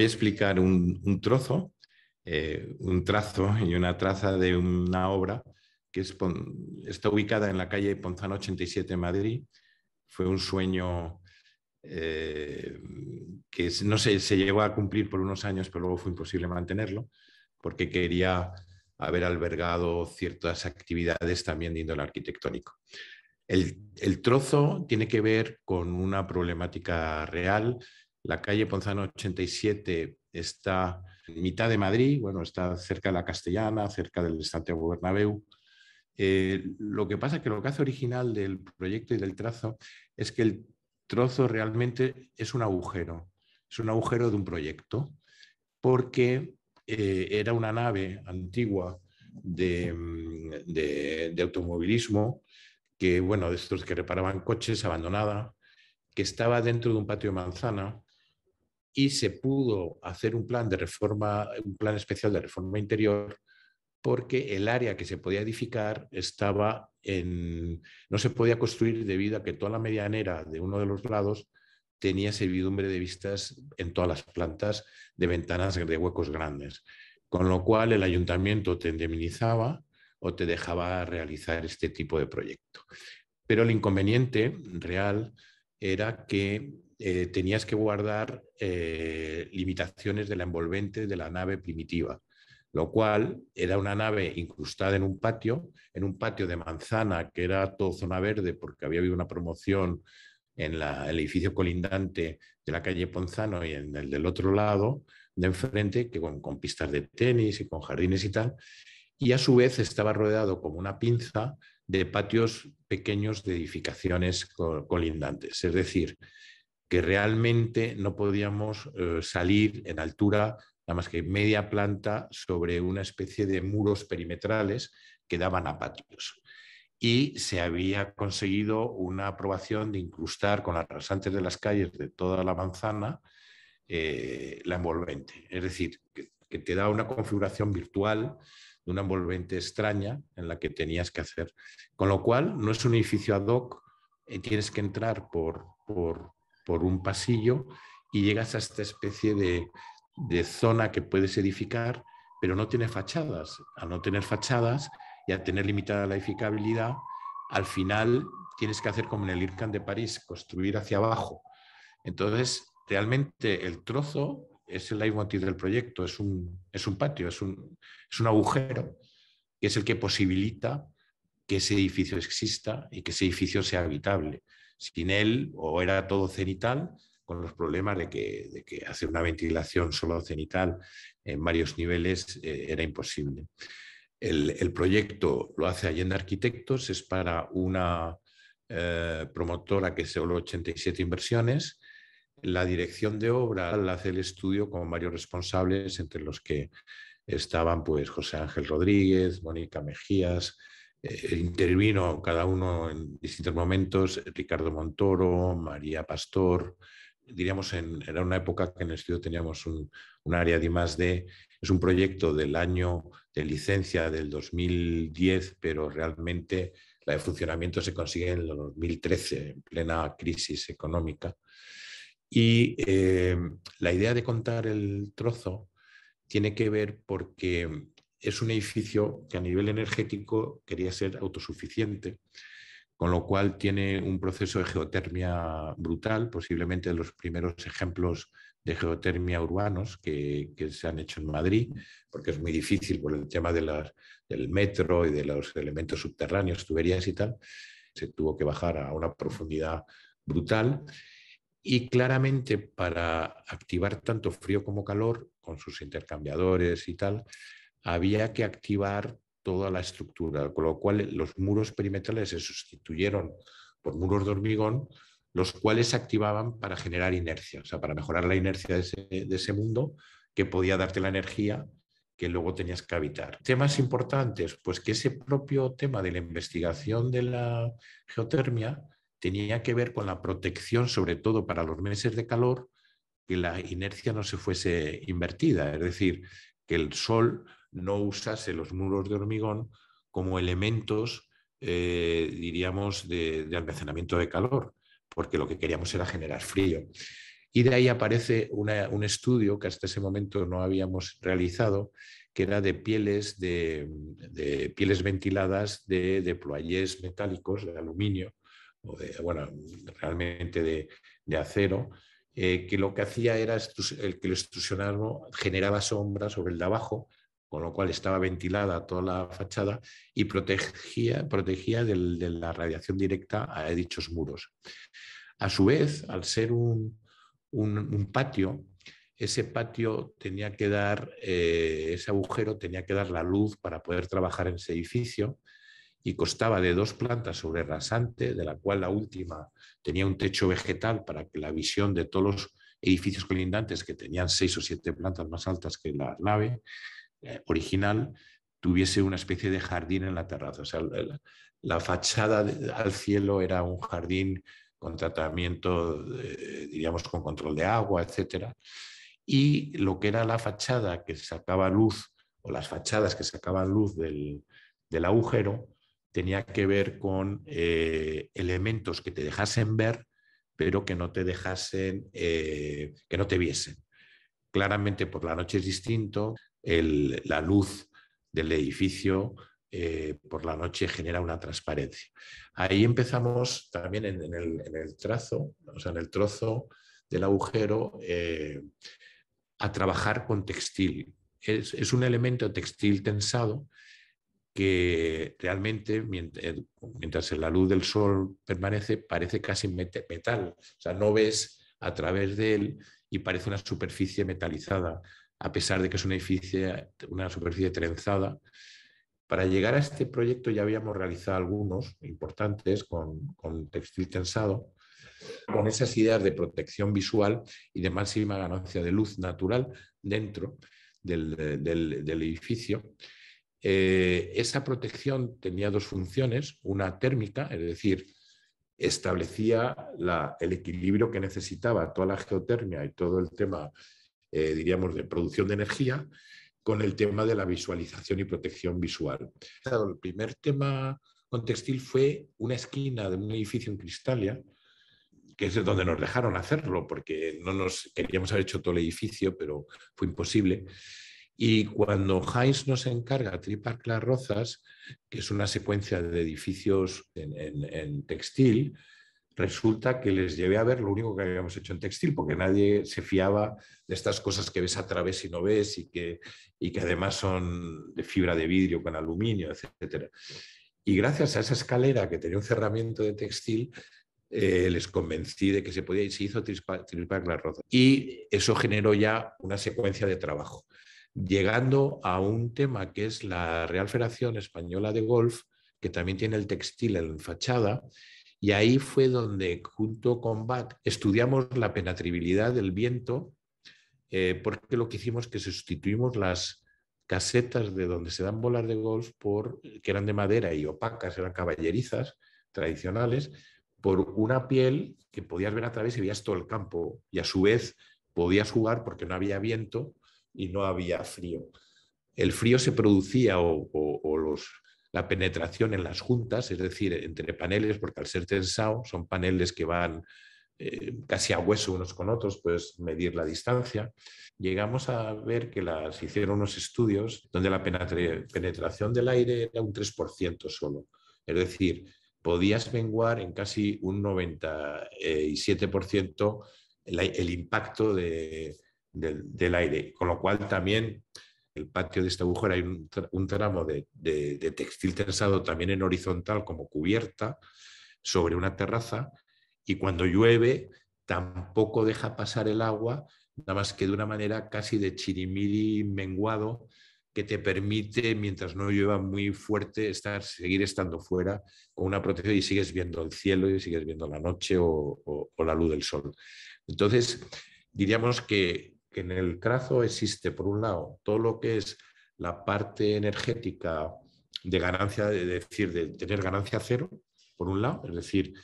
voy a explicar un, trozo, eh, un trazo y una traza de una obra que está ubicada en la calle Ponzano 87 Madrid. Fue un sueño eh, que no sé, se llegó a cumplir por unos años, pero luego fue imposible mantenerlo, porque quería haber albergado ciertas actividades también de índole arquitectónico. El, el trozo tiene que ver con una problemática real la calle Ponzano 87 está en mitad de Madrid, bueno, está cerca de la Castellana, cerca del Estante de Eh, lo que pasa es que lo que hace original del proyecto y del trazo es que el trozo realmente es un agujero, es un agujero de un proyecto, porque eh, era una nave antigua mm, de, automovilismo que, bueno, de estos que reparaban coches, abandonada, que estaba dentro de un patio de manzana y se pudo hacer un plan de reforma, un plan especial de reforma interior porque el área que se podía edificar estaba en no se podía construir debido a que toda la medianera de uno de los lados tenía servidumbre de vistas en todas las plantas de ventanas de huecos grandes, con lo cual el ayuntamiento te indemnizaba o te dejaba realizar este tipo de proyecto. Pero el inconveniente real era que eh, tenías que guardar eh, limitaciones de la envolvente de la nave primitiva, lo cual era una nave incrustada en un patio, en un patio de manzana que era todo zona verde porque había habido una promoción en el edificio colindante de la calle Ponzano y en el del otro lado de enfrente, que con pistas de tenis y con jardines y tal, y a su vez estaba rodeado como una pinza de patios pequeños de edificaciones colindantes. Es decir, que realmente no podíamos eh, salir en altura nada más que media planta sobre una especie de muros perimetrales que daban a patios. Y se había conseguido una aprobación de incrustar con las rasantes de las calles de toda la manzana eh, la envolvente. Es decir, que, que te da una configuración virtual de una envolvente extraña en la que tenías que hacer. Con lo cual, no es un edificio ad hoc, eh, tienes que entrar por, por, un pasillo y llegas a esta especie de, de zona que puedes edificar, pero no tiene fachadas. Al no tener fachadas y al tener limitada la edificabilidad, al final tienes que hacer como en el IRCAN de París, construir hacia abajo. Entonces, realmente el trozo es el leitmotiv del proyecto, es un, patio, es un, agujero que es el que posibilita que ese edificio exista y que ese edificio sea habitable. Sin él, o era todo cenital, con los problemas de que, hacer una ventilación solo cenital en varios niveles eh, era imposible. El, proyecto lo hace Allende Arquitectos, es para una eh, promotora que se 87 inversiones la dirección de obra la hace el estudio con varios responsables, entre los que estaban pues José Ángel Rodríguez, Mónica Mejías, eh, intervino cada uno en distintos momentos, Ricardo Montoro, María Pastor, diríamos, en, era una época que en el estudio teníamos un, área de más de, es un proyecto del año de licencia del 2010, pero realmente la de funcionamiento se consigue en el 2013, en plena crisis económica. Y eh, la idea de contar el trozo tiene que ver porque es un edificio que a nivel energético quería ser autosuficiente, con lo cual tiene un proceso de geotermia brutal, posiblemente de los primeros ejemplos de geotermia urbanos que, se han hecho en Madrid, porque es muy difícil por el tema del metro y de los elementos subterráneos, tuberías y tal, se tuvo que bajar a una profundidad brutal y claramente para activar tanto frío como calor, con sus intercambiadores y tal, había que activar toda la estructura, con lo cual los muros perimetrales se sustituyeron por muros de hormigón, los cuales se activaban para generar inercia, o sea, para mejorar la inercia de ese, de ese mundo que podía darte la energía que luego tenías que habitar. Temas importantes, pues que ese propio tema de la investigación de la geotermia tenía que ver con la protección, sobre todo para los meses de calor, que la inercia no se fuese invertida, es decir, que el sol no usase los muros de hormigón como elementos, eh, diríamos, de, almacenamiento de calor, porque lo que queríamos era generar frío. Y de ahí aparece un estudio que hasta ese momento no habíamos realizado, que era de pieles, de, pieles ventiladas de, de ployés metálicos, de aluminio, bueno, realmente de, acero, eh, que lo que hacía era el que lo extrusionado generaba sombra sobre el de abajo, con lo cual estaba ventilada toda la fachada y protegía, de la radiación directa a dichos muros. A su vez, al ser un, patio, ese patio tenía que dar, eh, ese agujero tenía que dar la luz para poder trabajar en ese edificio y constaba de dos plantas sobre rasante, de la cual la última tenía un techo vegetal para que la visión de todos los edificios colindantes, que tenían seis o siete plantas más altas que la nave eh, original, tuviese una especie de jardín en la terraza. O sea, la, fachada al cielo era un jardín con tratamiento, diríamos, con control de agua, etcétera. Y lo que era la fachada que sacaba luz, o las fachadas que sacaban luz del agujero, tenía que ver con eh, elementos que te dejasen ver, pero que no te dejasen, eh, que no te viesen. Claramente por la noche es distinto, la luz del edificio eh, por la noche genera una transparencia. Ahí empezamos también en, el, trazo, o sea, en el trozo del agujero, a trabajar con textil. es un elemento textil tensado que realmente eh, mientras la luz del sol permanece parece casi metal, o sea, no ves a través de él y parece una superficie metalizada, a pesar de que es una, edificio una superficie trenzada. Para llegar a este proyecto ya habíamos realizado algunos importantes con, con textil tensado, con esas ideas de protección visual y de máxima ganancia de luz natural dentro del, del, del edificio eh, esa protección tenía dos funciones, una térmica, es decir, establecía el equilibrio que necesitaba toda la geotermia y todo el tema, eh, diríamos, de producción de energía con el tema de la visualización y protección visual. El primer tema con textil fue una esquina de un edificio en Cristalia, que es donde nos dejaron hacerlo, porque no nos queríamos haber hecho todo el edificio, pero fue imposible. Y cuando Heinz nos encarga Tripar Las Rozas, que es una secuencia de edificios en, textil, resulta que les llevé a ver lo único que habíamos hecho en textil, porque nadie se fiaba de estas cosas que ves a través y no ves y que, y que además son de fibra de vidrio con aluminio, etc. Y gracias a esa escalera que tenía un cerramiento de textil, eh, les convencí de que se podía y se hizo Tripar Las Rozas. Y eso generó ya una secuencia de trabajo llegando a un tema que es la Real Federación Española de Golf, que también tiene el textil en fachada, y ahí fue donde, junto con Bat estudiamos la penetrabilidad del viento, eh, porque lo que hicimos es que sustituimos las casetas de donde se dan bolas de golf, por, que eran de madera y opacas, eran caballerizas tradicionales, por una piel que podías ver a través y veías todo el campo. Y a su vez podías jugar, porque no había viento, y no había frío. El frío se producía o, los, la penetración en las juntas, es decir, entre paneles, porque al ser tensado son paneles que van eh, casi a hueso unos con otros, pues medir la distancia. Llegamos a ver que las hicieron unos estudios donde la penetración del aire era un 3% solo. Es decir, podías menguar en casi un 97% el, el impacto de, del, aire, con lo cual también el patio de esta agujera hay un, tramo de, textil tensado también en horizontal como cubierta sobre una terraza y cuando llueve tampoco deja pasar el agua, nada más que de una manera casi de chirimiri menguado que te permite, mientras no llueva muy fuerte, estar, seguir estando fuera con una protección y sigues viendo el cielo y sigues viendo la noche o la luz del sol. Entonces, diríamos que que en el trazo existe, por un lado, todo lo que es la parte energética de ganancia, es decir, de tener ganancia cero, por un lado, es decir,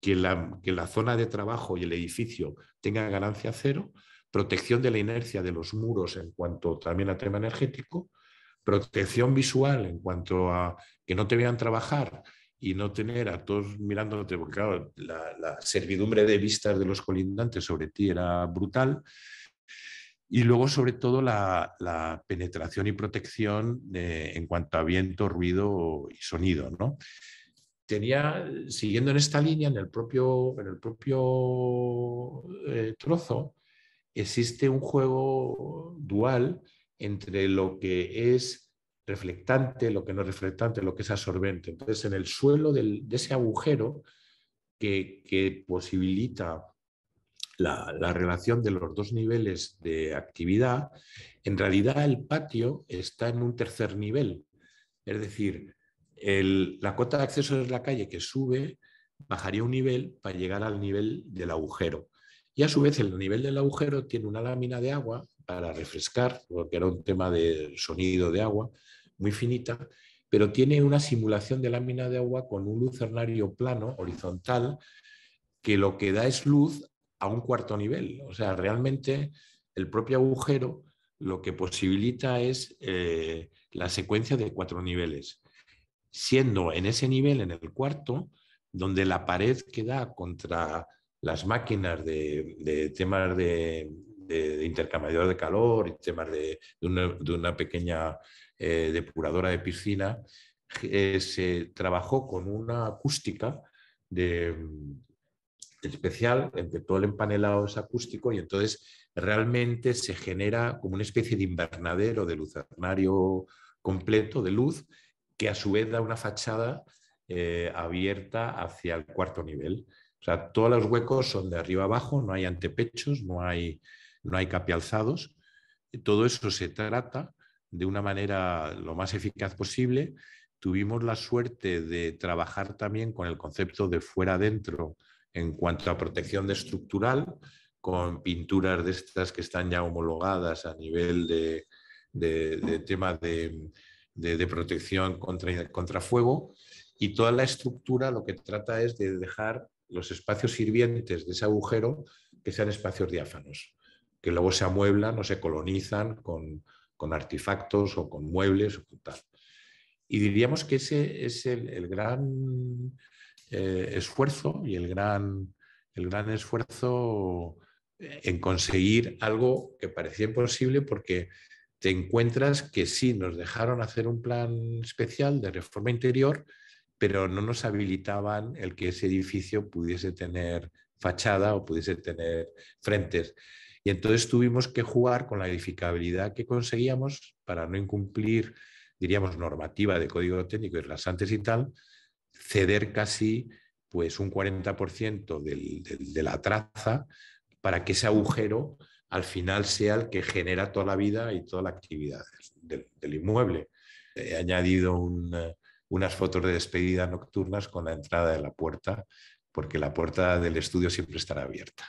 que la, zona de trabajo y el edificio tengan ganancia cero, protección de la inercia de los muros en cuanto también a tema energético, protección visual en cuanto a que no te vean trabajar y no tener a todos mirándote, porque claro, la servidumbre de vistas de los colindantes sobre ti era brutal, y luego, sobre todo, la, penetración y protección eh, en cuanto a viento, ruido y sonido. ¿no? Tenía, siguiendo en esta línea, en el propio, en el propio eh, trozo, existe un juego dual entre lo que es reflectante, lo que no es reflectante, lo que es absorbente. Entonces, en el suelo de ese agujero que posibilita la, relación de los dos niveles de actividad, en realidad el patio está en un tercer nivel. Es decir, la cuota de acceso es la calle que sube, bajaría un nivel para llegar al nivel del agujero. Y a su vez el nivel del agujero tiene una lámina de agua para refrescar, porque era un tema de sonido de agua, muy finita, pero tiene una simulación de lámina de agua con un lucernario plano, horizontal, que lo que da es luz un cuarto nivel. O sea, realmente el propio agujero lo que posibilita es eh, la secuencia de cuatro niveles, siendo en ese nivel, en el cuarto, donde la pared que da contra las máquinas de, temas de, intercambiador de calor y temas de, una, pequeña eh, depuradora de piscina, eh, se trabajó con una acústica de, especial en todo el empanelado es acústico y entonces realmente se genera como una especie de invernadero de lucernario completo de luz que a su vez da una fachada eh, abierta hacia el cuarto nivel. O sea, todos los huecos son de arriba abajo, no hay antepechos, no hay, no hay capialzados. Todo eso se trata de una manera lo más eficaz posible. Tuvimos la suerte de trabajar también con el concepto de fuera adentro en cuanto a protección de estructural, con pinturas de estas que están ya homologadas a nivel de, de tema de, protección contra, contra fuego. Y toda la estructura lo que trata es de dejar los espacios sirvientes de ese agujero que sean espacios diáfanos, que luego se amueblan o se colonizan con, artefactos o con muebles o tal. Y diríamos que ese es el gran eh, esfuerzo y el gran, el gran esfuerzo eh, en conseguir algo que parecía imposible porque te encuentras que sí, nos dejaron hacer un plan especial de reforma interior, pero no nos habilitaban el que ese edificio pudiese tener fachada o pudiese tener frentes. Y entonces tuvimos que jugar con la edificabilidad que conseguíamos para no incumplir, diríamos, normativa de código técnico y rasantes y tal, ceder casi pues un 40% de la traza para que ese agujero al final sea el que genera toda la vida y toda la actividad del, inmueble. He añadido unas fotos de despedida nocturnas con la entrada de la puerta, porque la puerta del estudio siempre estará abierta.